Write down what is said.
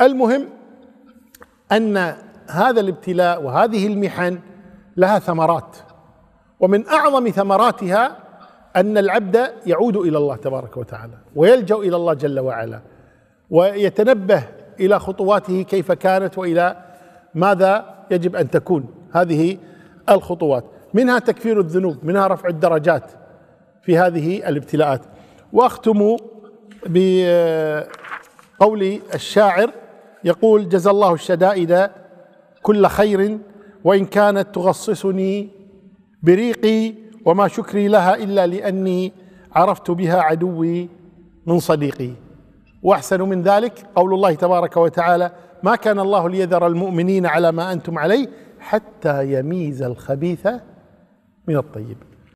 المهم ان هذا الابتلاء وهذه المحن لها ثمرات ومن اعظم ثمراتها ان العبد يعود الى الله تبارك وتعالى ويلجا الى الله جل وعلا ويتنبه الى خطواته كيف كانت والى ماذا يجب ان تكون هذه الخطوات منها تكفير الذنوب منها رفع الدرجات في هذه الابتلاءات واختم بقول الشاعر يقول جزى الله الشدائد كل خير وإن كانت تغصصني بريقي وما شكري لها إلا لأني عرفت بها عدوي من صديقي وأحسن من ذلك قول الله تبارك وتعالى ما كان الله ليذر المؤمنين على ما أنتم عليه حتى يميز الخبيث من الطيب